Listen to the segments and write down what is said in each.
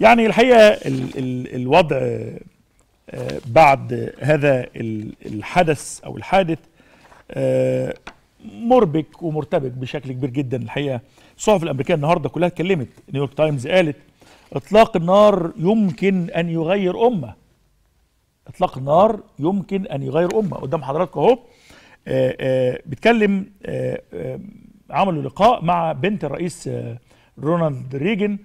يعني الحقيقه الـ الـ الوضع آه، بعد هذا الحدث او الحادث آه، مربك ومرتبك بشكل كبير جدا الحقيقه الصحف الامريكيه النهارده كلها اتكلمت نيويورك تايمز قالت اطلاق النار يمكن ان يغير امه اطلاق النار يمكن ان يغير امه قدام حضراتكم اهو آه، بيتكلم عملوا لقاء مع بنت الرئيس رونالد ريجن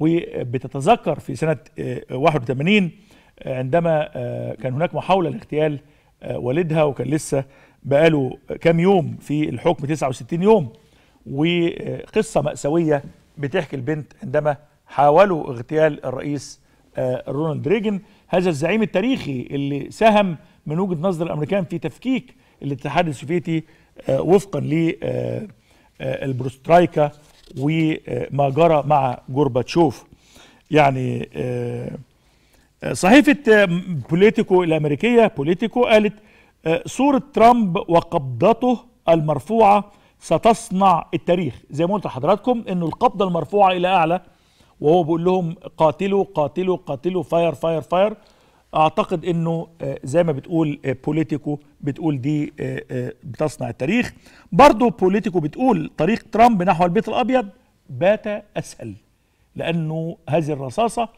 وبتتذكر في سنة 81 آه، آه، عندما آه، كان هناك محاولة لاغتيال والدها وكان لسه بقاله كام يوم في الحكم 69 يوم وقصة مأساوية بتحكي البنت عندما حاولوا اغتيال الرئيس رونالد ريجن هذا الزعيم التاريخي اللي ساهم من وجهة نظر الأمريكان في تفكيك الاتحاد السوفيتي وفقا للبروسترايكا وما جرى مع جورباتشوف يعني آه، آه، صحيفة آه، بوليتيكو الأمريكية بوليتيكو قالت صورة ترامب وقبضته المرفوعة ستصنع التاريخ زي ما قلت لحضراتكم انه القبضة المرفوعة إلى أعلى وهو بيقول لهم قاتلوا قاتلوا قاتلوا فاير فاير فاير اعتقد انه آه، زي ما بتقول آه، بوليتيكو بتقول دي آه، بتصنع التاريخ برضه بوليتيكو بتقول طريق ترامب نحو البيت الابيض بات اسهل لانه هذه الرصاصه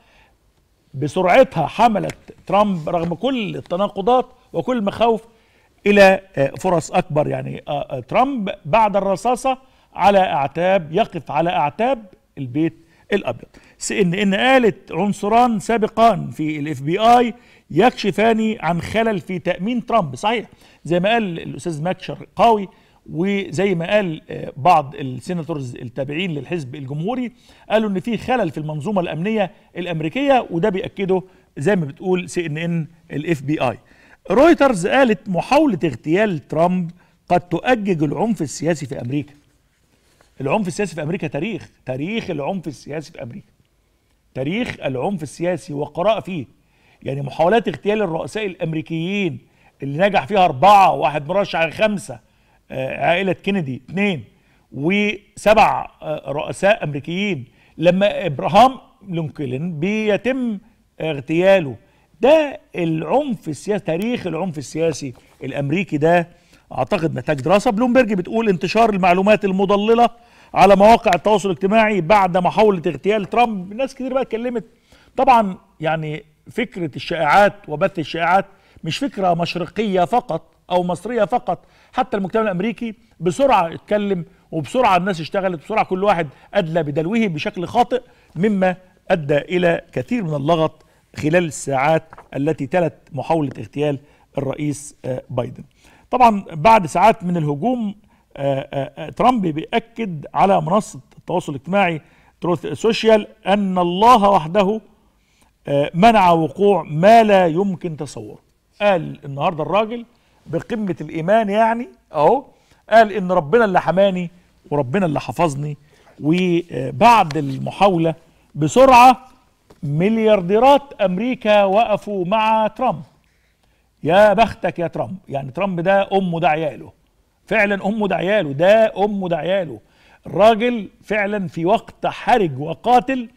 بسرعتها حملت ترامب رغم كل التناقضات وكل المخاوف الى فرص اكبر يعني ترامب بعد الرصاصه على اعتاب يقف على اعتاب البيت الابيض سي ان ان قالت عنصران سابقان في الاف بي اي يكشفان عن خلل في تامين ترامب صحيح زي ما قال الاستاذ ماكشر قوي وزي ما قال آه، بعض السيناتورز التابعين للحزب الجمهوري قالوا ان في خلل في المنظومه الامنيه الامريكيه وده بياكده زي ما بتقول سي ان ان الاف بي اي رويترز قالت محاوله اغتيال ترامب قد تؤجج العنف السياسي في امريكا العنف السياسي في امريكا تاريخ تاريخ العنف السياسي في امريكا تاريخ العنف السياسي والقراءه فيه يعني محاولات اغتيال الرؤساء الامريكيين اللي نجح فيها اربعه واحد مرشح على خمسه آه، عائله كينيدي اثنين وسبع آه، رؤساء امريكيين لما ابراهام لينكولن بيتم اغتياله ده العنف السياسي تاريخ العنف السياسي الامريكي ده اعتقد نتاج دراسه بلومبرج بتقول انتشار المعلومات المضلله على مواقع التواصل الاجتماعي بعد محاولة اغتيال ترامب ناس كتير بقى اتكلمت طبعا يعني فكرة الشائعات وبث الشائعات مش فكرة مشرقية فقط أو مصرية فقط حتى المجتمع الأمريكي بسرعة اتكلم وبسرعة الناس اشتغلت بسرعة كل واحد أدلى بدلوه بشكل خاطئ مما أدى إلى كثير من اللغط خلال الساعات التي تلت محاولة اغتيال الرئيس آه، بايدن طبعا بعد ساعات من الهجوم آه، آه، آه، ترامب بيأكد على منصة التواصل الاجتماعي تروث سوشيال أن الله وحده منع وقوع ما لا يمكن تصوره قال النهاردة الراجل بقمة الإيمان يعني أهو قال إن ربنا اللي حماني وربنا اللي حفظني وبعد المحاولة بسرعة مليارديرات أمريكا وقفوا مع ترامب يا بختك يا ترامب يعني ترامب ده أمه ده عياله فعلا امه ده عياله ده امه ده عياله الراجل فعلا في وقت حرج وقاتل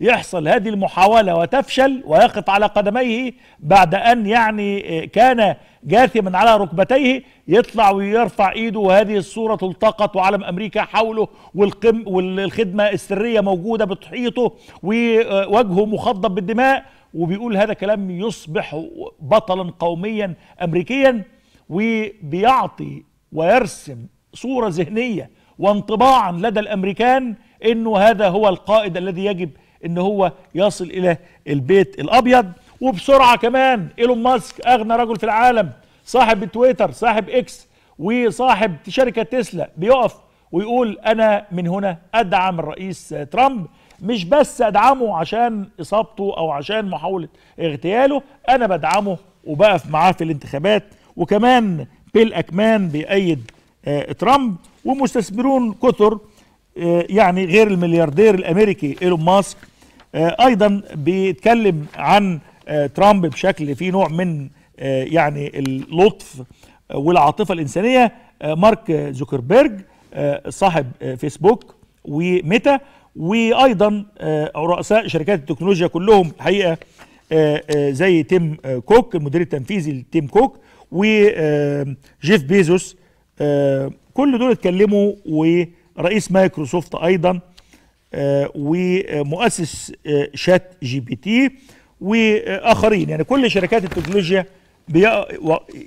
يحصل هذه المحاولة وتفشل ويقف على قدميه بعد أن يعني كان جاثما على ركبتيه يطلع ويرفع إيده وهذه الصورة تلتقط وعلم أمريكا حوله والقم والخدمة السرية موجودة بتحيطه ووجهه مخضب بالدماء وبيقول هذا كلام يصبح بطلا قوميا أمريكيا وبيعطي ويرسم صورة ذهنية وانطباعا لدى الأمريكان أنه هذا هو القائد الذي يجب أن هو يصل إلى البيت الأبيض وبسرعة كمان إيلون ماسك أغنى رجل في العالم صاحب تويتر صاحب إكس وصاحب شركة تسلا بيقف ويقول أنا من هنا أدعم الرئيس ترامب مش بس أدعمه عشان إصابته أو عشان محاولة اغتياله أنا بدعمه وبقف معاه في الانتخابات وكمان اكمان بيأيد آه، ترامب ومستثمرون كثر آه، يعني غير الملياردير الامريكي ايلون ماسك آه، ايضا بيتكلم عن ترامب بشكل فيه نوع من يعني اللطف والعاطفه الانسانيه مارك زوكربيرج صاحب فيسبوك وميتا وايضا رؤساء شركات التكنولوجيا كلهم الحقيقه زي تيم كوك المدير التنفيذي لتيم كوك وجيف بيزوس آه، كل دول اتكلموا ورئيس مايكروسوفت ايضا آه، ومؤسس آه، شات جي بي تي واخرين يعني كل شركات التكنولوجيا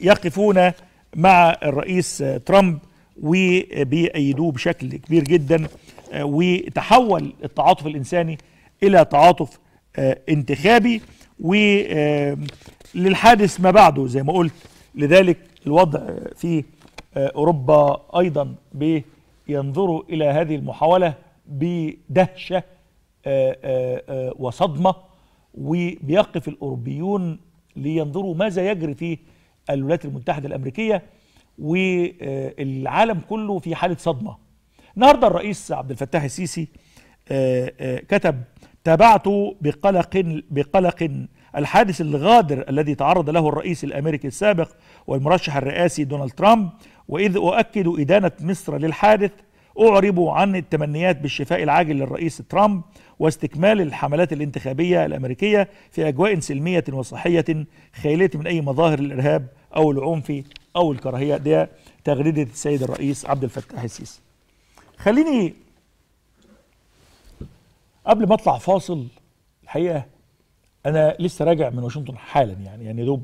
يقفون مع الرئيس ترامب وبيأيدوه بشكل كبير جدا وتحول التعاطف الإنساني إلى تعاطف انتخابي وللحادث ما بعده زي ما قلت لذلك الوضع في أوروبا أيضا بينظروا إلى هذه المحاولة بدهشة آه، آه، آه، وصدمة وبيقف الأوروبيون لينظروا ماذا يجري في الولايات المتحدة الأمريكية والعالم كله في حالة صدمة النهاردة الرئيس عبد الفتاح السيسي كتب تابعت بقلق بقلق الحادث الغادر الذي تعرض له الرئيس الامريكي السابق والمرشح الرئاسي دونالد ترامب واذ اؤكد ادانه مصر للحادث أعرب عن التمنيات بالشفاء العاجل للرئيس ترامب واستكمال الحملات الانتخابية الأمريكية في أجواء سلمية وصحية خالية من أي مظاهر الإرهاب أو العنف أو الكراهية ده تغريدة السيد الرئيس عبد الفتاح السيسي خليني قبل ما أطلع فاصل الحقيقة انا لسه راجع من واشنطن حالا يعني يعني يا دوب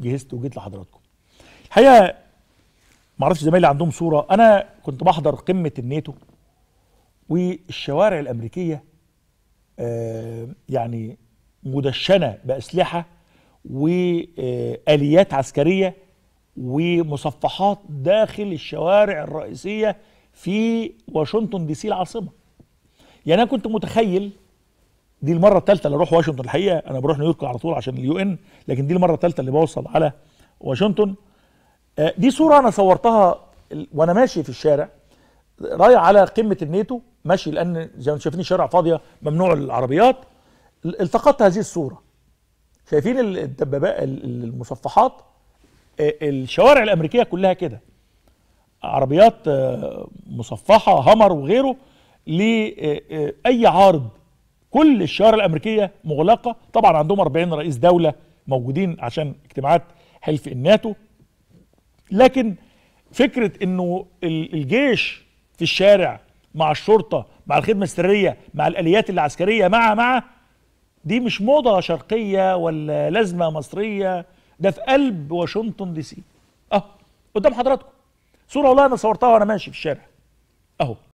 جهزت وجيت لحضراتكم الحقيقه ما اعرفش زمايلي عندهم صوره انا كنت بحضر قمه الناتو والشوارع الامريكيه آه يعني مدشنه باسلحه واليات عسكريه ومصفحات داخل الشوارع الرئيسيه في واشنطن دي سي العاصمه يعني انا كنت متخيل دي المره الثالثه اللي اروح واشنطن الحقيقه انا بروح نيويورك على طول عشان اليو ان لكن دي المره الثالثه اللي بوصل على واشنطن آه، دي صوره انا صورتها وانا ماشي في الشارع رايح على قمه الناتو ماشي لان زي ما شايفين الشارع فاضيه ممنوع العربيات التقطت هذه الصوره شايفين الدبابات المصفحات آه، الشوارع الامريكيه كلها كده عربيات آه، مصفحه هامر وغيره لاي عارض كل الشوارع الامريكيه مغلقه طبعا عندهم 40 رئيس دوله موجودين عشان اجتماعات حلف الناتو لكن فكره انه الجيش في الشارع مع الشرطه مع الخدمه السريه مع الاليات العسكريه مع مع دي مش موضه شرقيه ولا لازمه مصريه ده في قلب واشنطن دي سي اهو قدام حضراتكم صوره والله انا صورتها وانا ماشي في الشارع اهو